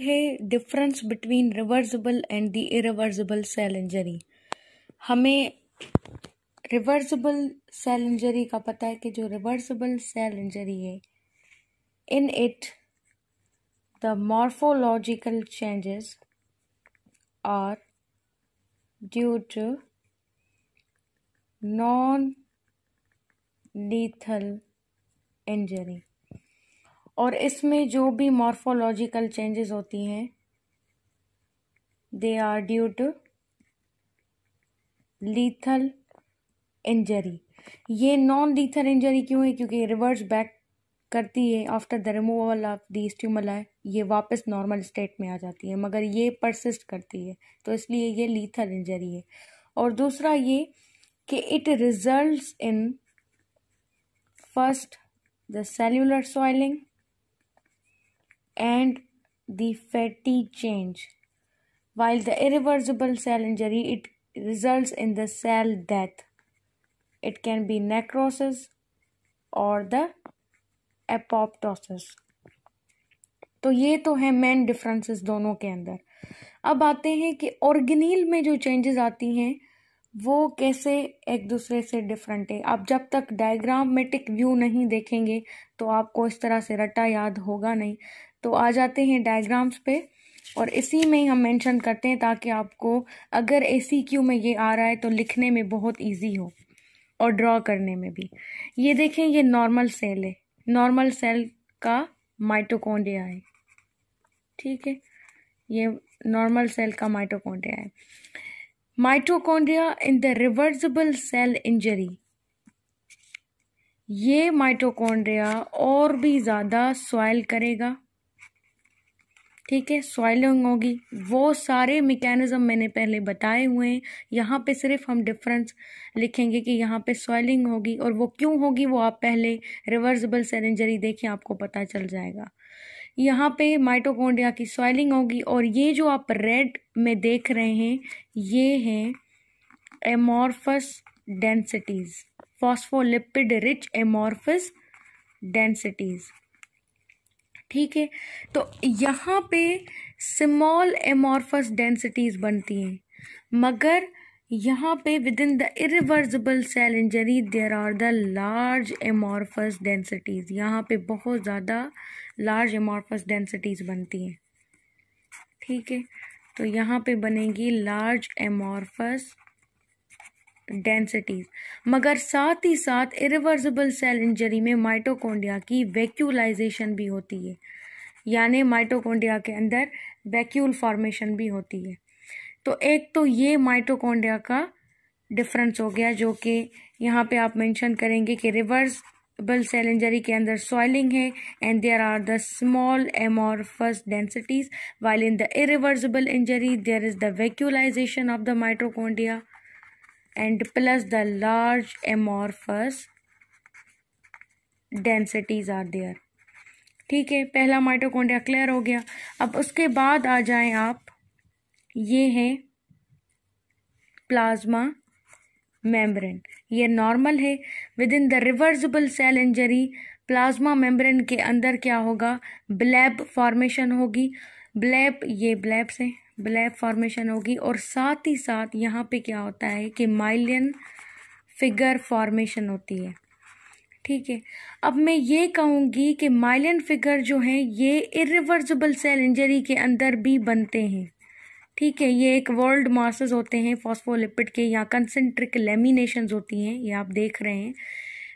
है difference between reversible and the irreversible cell injury हमें reversible cell injury का पता है कि जो रिवर्सिबल सेल इंजरी है in it the morphological changes are due to non lethal injury और इसमें जो भी मॉर्फोलॉजिकल चेंजेस होती हैं they are due to lethal injury ये नॉन लीथल इंजरी क्यों है क्योंकि रिवर्स बैक करती है after the removal of the stimuli ये वापस नॉर्मल स्टेट में आ जाती है मगर ये परसिस्ट करती है तो इसलिए ये लीथल इंजरी है और दूसरा ये कि it results in first the cellular swelling and the fatty change. While the irreversible cell injury it results in the cell death. It can be necrosis और the apoptosis. तो ये तो है मेन डिफरेंसेस दोनों के अंदर अब आते हैं कि ऑर्गेनील में जो चेंजेस आती हैं वो कैसे एक दूसरे से डिफरेंट है आप जब तक डायग्रामेटिक व्यू नहीं देखेंगे तो आपको इस तरह से रटा याद होगा नहीं तो आ जाते हैं डायग्राम्स पे और इसी में हम मेंशन करते हैं ताकि आपको अगर ए सी क्यू में ये आ रहा है तो लिखने में बहुत इजी हो और ड्रॉ करने में भी ये देखें ये नॉर्मल सेल है नॉर्मल सेल का माइटोकॉन्ड्रिया है ठीक है ये नॉर्मल सेल का माइटोकॉन्ड्रिया है mitochondria in the reversible cell injury ये माइटोकॉन्ड्रिया और भी ज़्यादा सॉयल करेगा ठीक है सॉइलिंग होगी वो सारे मेकेनिज़म मैंने पहले बताए हुए हैं यहाँ पे सिर्फ हम डिफरेंस लिखेंगे कि यहाँ पे सॉइलिंग होगी और वो क्यों होगी वो आप पहले रिवर्सिबल सरेंजरी देखें आपको पता चल जाएगा यहाँ पे माइटोकोंडिया की सॉइलिंग होगी और ये जो आप रेड में देख रहे हैं ये हैं amorphous densities phospholipid rich amorphous densities ठीक है तो यहाँ पे स्मॉल एमॉर्फस डेंसिटीज बनती हैं मगर यहाँ पे within the irreversible cell injury there are the large amorphous densities यहाँ पे बहुत ज़्यादा लार्ज एमॉर्फस डेंसिटीज़ बनती हैं ठीक है तो यहाँ पे बनेगी लार्ज एमॉर्फस डेंसिटीज मगर साथ ही साथ इरिवर्सिबल सेल इंजरी में माइटोकोंडिया की वैक्यूलाइजेशन भी होती है यानी माइटोकोंडिया के अंदर वैक्यूल फॉर्मेशन भी होती है तो एक तो ये माइटोकोंडिया का डिफरेंस हो गया जो कि यहाँ पे आप मेंशन करेंगे कि रिवर्स बल सेल इंजरी के अंदर सॉइलिंग है and there are the small amorphous densities while in the irreversible injury there is the vacuolization of the mitochondria and plus the large amorphous densities are there ठीक है पहला mitochondria clear हो गया अब उसके बाद आ जाए आप ये है प्लाज्मा मेम्ब्रेन ये नॉर्मल है within the reversible cell injury plasma membrane के अंदर क्या होगा ब्लैब फॉर्मेशन होगी ब्लैब ये ब्लैब्स हैं ब्लैक फॉर्मेशन होगी और साथ ही साथ यहाँ पे क्या होता है कि माइलियन फिगर फॉर्मेशन होती है ठीक है अब मैं ये कहूँगी कि माइलियन फिगर जो हैं ये इरिवर्सिबल सेल इंजरी के अंदर भी बनते हैं ठीक है ये एक वर्ल्ड मासज होते हैं फॉस्फोलिपिड के या कंसेंट्रिक लेमिनेशन होती हैं ये आप देख रहे हैं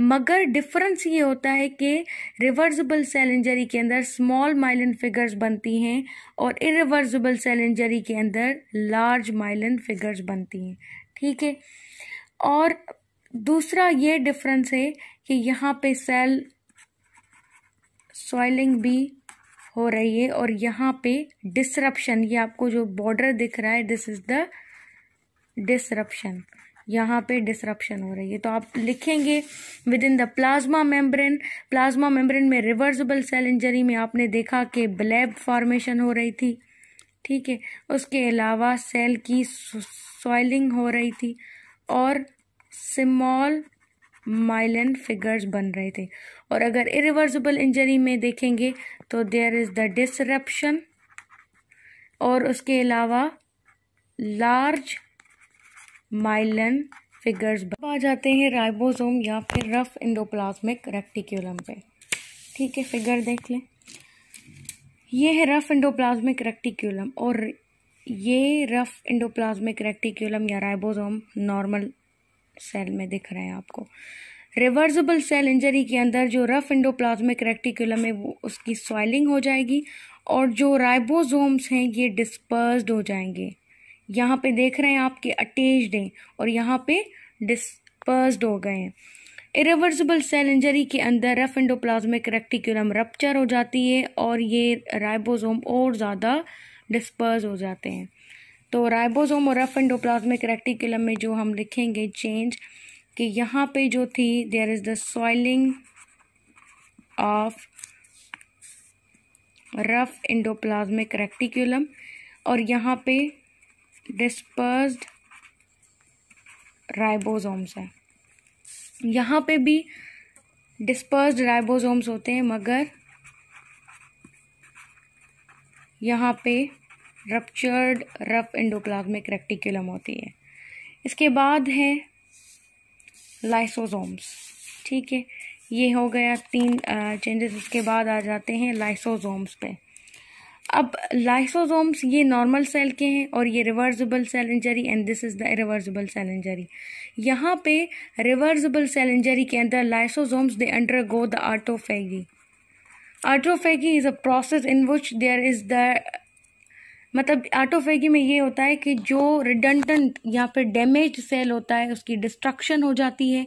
मगर डिफरेंस ये होता है कि रिवर्सिबल सेल इंजरी के अंदर स्मॉल माइलन फिगर्स बनती हैं और इरिवर्सिबल सेल इंजरी के अंदर लार्ज माइलन फिगर्स बनती हैं ठीक है और दूसरा ये डिफरेंस है कि यहाँ पे सेल सॉइलिंग भी हो रही है और यहाँ पे डिसरप्शन ये आपको जो बॉर्डर दिख रहा है दिस इज़ द डिसरप्शन यहाँ पे डिसरप्शन हो रही है तो आप लिखेंगे within the plasma membrane plasma membrane में रिवर्सिबल सेल इंजरी में आपने देखा कि ब्लैब फॉर्मेशन हो रही थी ठीक है उसके अलावा सेल की सॉइलिंग हो रही थी और स्मॉल माइलन फिगर्स बन रहे थे और अगर इरिवर्सिबल इंजरी में देखेंगे तो देयर इज़ द डिसरप्शन और उसके अलावा लार्ज माइलन फिगर्स आ जाते हैं राइबोसोम या फिर रफ इंडोप्लाज्मिक रेक्टिक्यूलम पे ठीक है फिगर देख लें ये है रफ इंडोप्लाज्मिक रेक्टिक्यूलम और ये रफ इंडोप्लाज्मिक रेक्टिक्यूलम या राइबोसोम नॉर्मल सेल में दिख रहे हैं आपको रिवर्सिबल सेल इंजरी के अंदर जो रफ इंडोप्लाज्मिक रेक्टिकुलम है वो उसकी स्वाइलिंग हो जाएगी और जो राइबोसोम्स हैं ये डिस्पर्स्ड हो जाएंगे यहाँ पे देख रहे हैं आपके अटैच्ड हैं और यहाँ पे डिस्पर्स्ड हो गए हैं इरिवर्सिबल सेल इंजरी के अंदर रफ इंडोप्लाज्मिक रेक्टिकुलम रपच्चर हो जाती है और ये राइबोसोम और ज़्यादा डिस्पर्स हो जाते हैं तो राइबोसोम और रफ इंडोप्लाज्मिक रेक्टिकुलम में जो हम लिखेंगे चेंज कि यहाँ पे जो थी there is the swelling of rough endoplasmic reticulum और यहाँ पे डिस्पर्स्ड राइबोसोम्स हैं यहाँ पे भी डिस्पर्स्ड राइबोसोम्स होते हैं मगर यहाँ पे रप्चर्ड रफ इंडोप्लाज्मिक रेक्टिकुलम होती है इसके बाद है लाइसोसोम्स ठीक है ये हो गया तीन चेंजेस इसके बाद आ जाते हैं लाइसोसोम्स पे अब लाइसोजोम्स ये नॉर्मल सेल के हैं और ये reversible cell injury and this is the reversible cell injury यहाँ पे रिवर्सिबल सेल इंजरी के अंदर lysosomes they undergo the autophagy autophagy is a process in which there is the मतलब आटोफेगी में ये होता है कि जो रिडंडेंट यहाँ पे डैमेज सेल होता है उसकी डिस्ट्रक्शन हो जाती है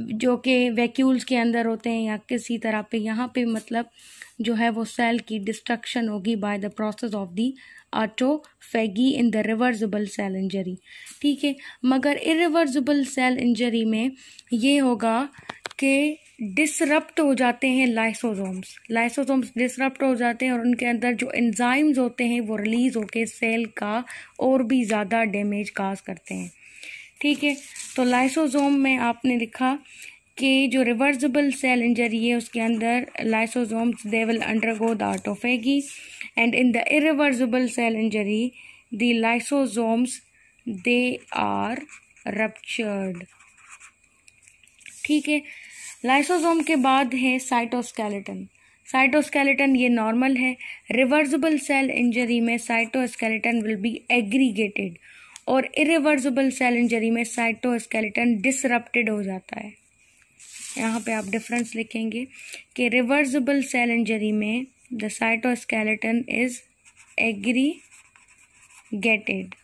जो कि वैक्यूल्स के अंदर होते हैं या किसी तरह पे यहाँ पे मतलब जो है वो सेल की डिस्ट्रक्शन होगी by the process of the autophagy in the reversible cell injury ठीक है मगर इरिवर्सिबल सेल इंजरी में ये होगा कि डिसरप्ट हो जाते हैं लाइसोजोम्स लाइसोजोम्स डिसरप्ट हो जाते हैं और उनके अंदर जो एंजाइम्स होते हैं वो रिलीज़ होकर सेल का और भी ज़्यादा डैमेज काज करते हैं ठीक है तो लाइसोजोम में आपने लिखा कि जो रिवर्सिबल सेल इंजरी है उसके अंदर lysosomes they will undergo the autophagy and in the irreversible cell injury the lysosomes they are ruptured ठीक है लाइसोजोम के बाद है साइटोस्केलेटन साइटोस्केलेटन ये नॉर्मल है रिवर्सिबल सेल इंजरी में साइटोस्केलेटन विल बी एग्रीगेटेड और इरिवर्सिबल सेल इंजरी में साइटोस्केलेटन डिसरप्टेड हो जाता है यहाँ पे आप डिफरेंस लिखेंगे कि रिवर्सिबल सेल इंजरी में द साइटोस्केलेटन इज गेटेड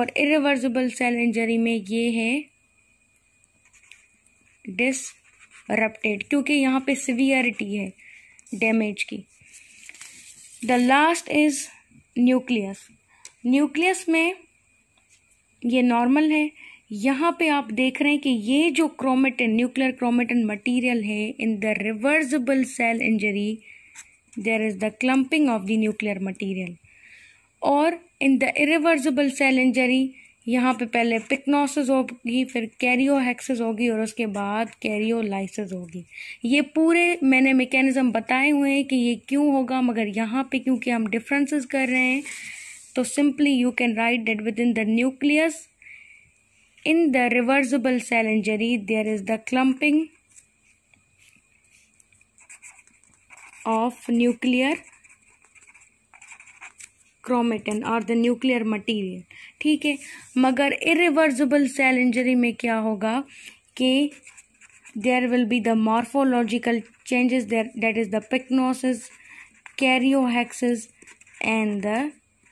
और इरिवर्सिबल सेल इंजरी में ये है डिसरप्टेड क्योंकि यहाँ पे सिवियरिटी है डैमेज की the last is nucleus nucleus में ये नॉर्मल है यहाँ पे आप देख रहे हैं कि ये जो क्रोमेटिन न्यूक्लियर क्रोमेटिन मटेरियल है in the reversible cell injury there is the clumping of the nuclear material और in the irreversible cell injury यहाँ पे पहले पिकनोसिस होगी फिर कैरियोहेक्सिस होगी और उसके बाद कैरियोलाइसिस होगी ये पूरे मैंने मेकेनिज़म बताए हुए हैं कि ये क्यों होगा मगर यहाँ पे क्योंकि हम डिफ्रेंसेस कर रहे हैं तो simply you can write that within the nucleus in the reversible cell injury there is the clumping of nuclear chromatin और द न्यूक्लियर मटीरियल ठीक है मगर इरिवर्सिबल सेल इंजरी में क्या होगा कि there will be the morphological changes there that is the pyknosis karyorrhexis and the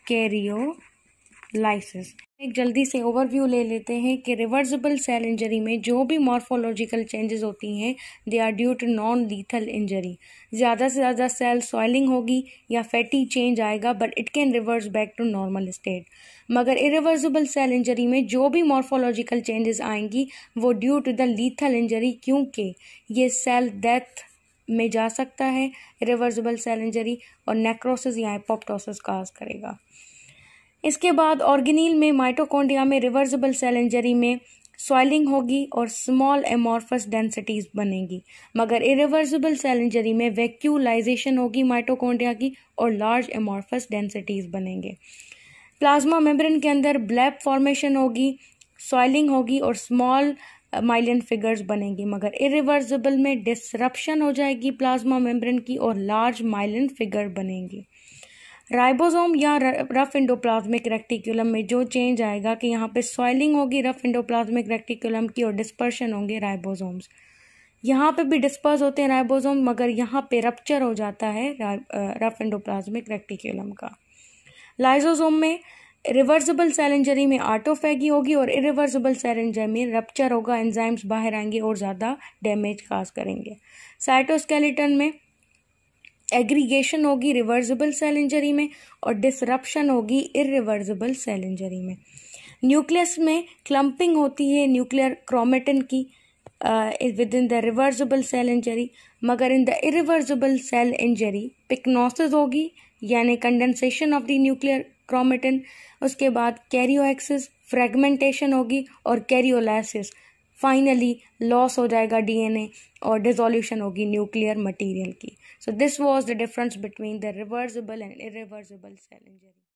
karyolysis एक जल्दी से ओवरव्यू ले लेते हैं कि रिवर्सिबल सेल इंजरी में जो भी मॉर्फोलॉजिकल चेंजेस होती हैं they are due to non lethal injury ज़्यादा से ज़्यादा सेल सॉइलिंग होगी या फैटी चेंज आएगा but it can reverse back to normal state मगर इरिवर्सिबल सेल इंजरी में जो भी मॉर्फोलॉजिकल चेंजेस आएंगी वो due to the lethal injury क्योंकि ये सेल डेथ में जा सकता है रिवर्सिबल सेल इंजरी और नेक्रोसिस या एपोप्टोसिस काज करेगा इसके बाद ऑर्गेनील में माइटोकॉन्ड्रिया में रिवर्सिबल सेल इंजरी में स्वाइलिंग होगी और स्मॉल एमॉर्फस डेंसिटीज बनेगी मगर इरिवर्सिबल सेल इंजरी में वैक्यूलाइजेशन होगी माइटोकॉन्ड्रिया की और लार्ज एमॉर्फस डेंसिटीज बनेंगे प्लाज्मा मेम्ब्रेन के अंदर ब्लैप फॉर्मेशन होगी सॉइलिंग होगी और स्मॉल माइलिन फिगर्स बनेंगी मगर इरिवर्सिबल में डिसरप्शन हो जाएगी प्लाज्मा मेम्ब्रेन की और लार्ज माइलियन फिगर बनेंगी राइबोसोम या रफ इंडोप्लाज्मिक रेक्टिकुलम में जो चेंज आएगा कि यहाँ पे सॉइलिंग होगी रफ इंडोप्लाज्मिक रेक्टिकुलम की और डिस्पर्शन होंगे राइबोसोम्स यहाँ पे भी डिस्पर्स होते हैं राइबोसोम मगर यहाँ पे रप्चर हो जाता है रफ इंडोप्लाज्मिक रेक्टिकुलम का लाइजोसोम में रिवर्सिबल सेल इंजरी में आटोफेगी होगी और इरिवर्सिबल सेल इंजरी में रप्चर होगा एंजाइम्स बाहर आएंगे और ज़्यादा डैमेज काज करेंगे साइटोस्केलेटन में एग्रीगेशन होगी रिवर्सिबल सेल इंजरी में और डिसरप्शन होगी इरिवर्सिबल सेल इंजरी में न्यूक्लियस में क्लम्पिंग होती है न्यूक्लियर क्रोमेटिन की within the reversible cell injury मगर in the irreversible cell injury pyknosis होगी यानी condensation of the nuclear chromatin उसके बाद कैरियोएक्सिस फ्रेगमेंटेशन होगी और कैरियोलाइसिस फाइनली लॉस हो जाएगा डीएनए और डिजोल्यूशन होगी न्यूक्लियर मटेरियल की so this was the difference between the reversible and irreversible cell injury